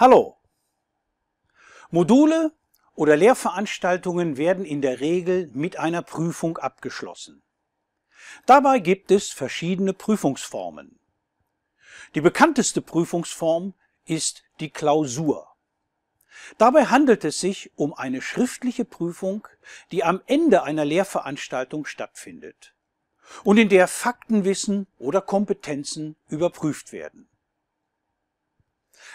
Hallo! Module oder Lehrveranstaltungen werden in der Regel mit einer Prüfung abgeschlossen. Dabei gibt es verschiedene Prüfungsformen. Die bekannteste Prüfungsform ist die Klausur. Dabei handelt es sich um eine schriftliche Prüfung, die am Ende einer Lehrveranstaltung stattfindet und in der Faktenwissen oder Kompetenzen überprüft werden.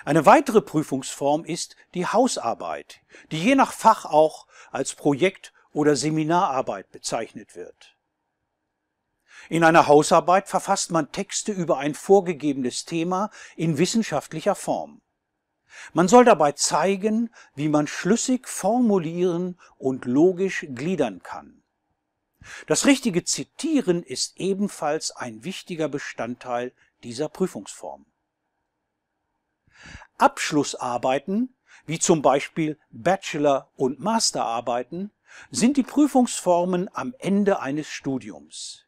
Eine weitere Prüfungsform ist die Hausarbeit, die je nach Fach auch als Projekt- oder Seminararbeit bezeichnet wird. In einer Hausarbeit verfasst man Texte über ein vorgegebenes Thema in wissenschaftlicher Form. Man soll dabei zeigen, wie man schlüssig formulieren und logisch gliedern kann. Das richtige Zitieren ist ebenfalls ein wichtiger Bestandteil dieser Prüfungsform. Abschlussarbeiten, wie zum Beispiel Bachelor- und Masterarbeiten, sind die Prüfungsformen am Ende eines Studiums.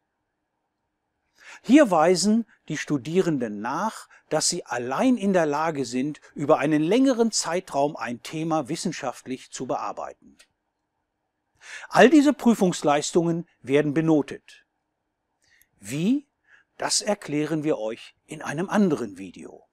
Hier weisen die Studierenden nach, dass sie allein in der Lage sind, über einen längeren Zeitraum ein Thema wissenschaftlich zu bearbeiten. All diese Prüfungsleistungen werden benotet. Wie? Das erklären wir euch in einem anderen Video.